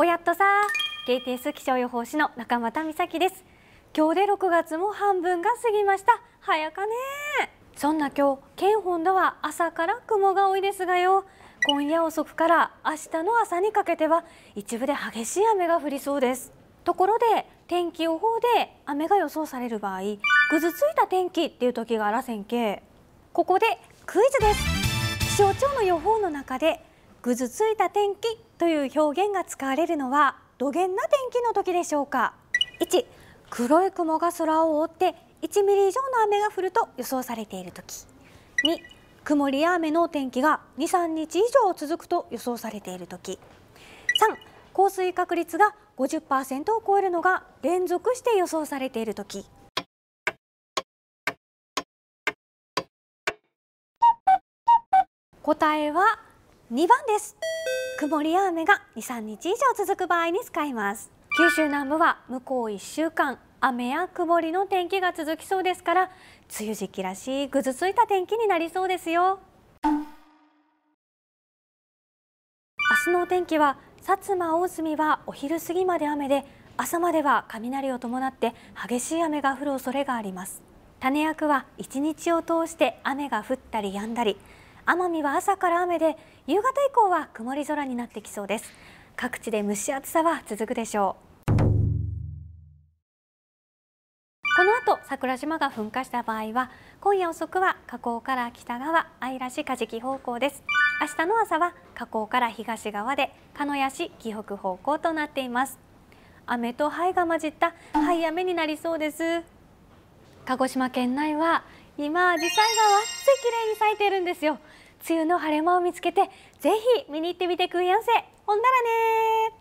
おやっとさー KTS 気象予報士の中俣美咲です今日で6月も半分が過ぎました早かねーそんな今日県本土は朝から雲が多いですがよ今夜遅くから明日の朝にかけては一部で激しい雨が降りそうですところで天気予報で雨が予想される場合ぐずついた天気っていう時があらせんけここでクイズです気象庁の予報の中でぐずついた天気という表現が使われるのはどげな天気の時でしょうか1黒い雲が空を覆って1ミリ以上の雨が降ると予想されている時2曇りや雨の天気が2、3日以上続くと予想されている時3降水確率が50%を超えるのが連続して予想されている時答えは2番です曇りや雨が2、3日以上続く場合に使います九州南部は向こう1週間雨や曇りの天気が続きそうですから梅雨時期らしいぐずついた天気になりそうですよ明日のお天気は薩摩大隅はお昼過ぎまで雨で朝までは雷を伴って激しい雨が降る恐れがあります種役は一日を通して雨が降ったり止んだり奄美は朝から雨で夕方以降は曇り空になってきそうです各地で蒸し暑さは続くでしょうこの後桜島が噴火した場合は今夜遅くは河口から北側愛らしカジキ方向です明日の朝は河口から東側で鹿屋市紀北方向となっています雨と灰が混じった灰雨になりそうです鹿児島県内は今紫陽花がわっせ綺麗に咲いているんですよ梅雨の晴れ間を見つけてぜひ見に行ってみてくんやんせほんならね